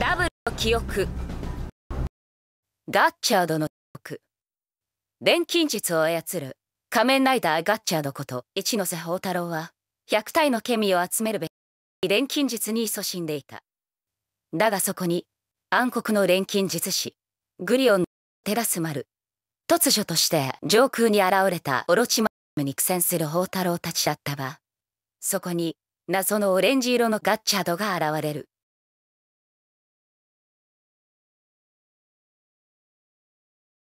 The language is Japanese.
ダブルの記憶ガッチャードの記憶錬金術を操る仮面ライダーガッチャードこと一ノ瀬宝太郎は100体のケミを集めるべき錬金術に勤しんでいただがそこに暗黒の錬金術師グリオンのテラス丸突如として上空に現れたオロチマムに苦戦する宝太郎たちだったがそこに謎のオレンジ色のガッチャードが現れる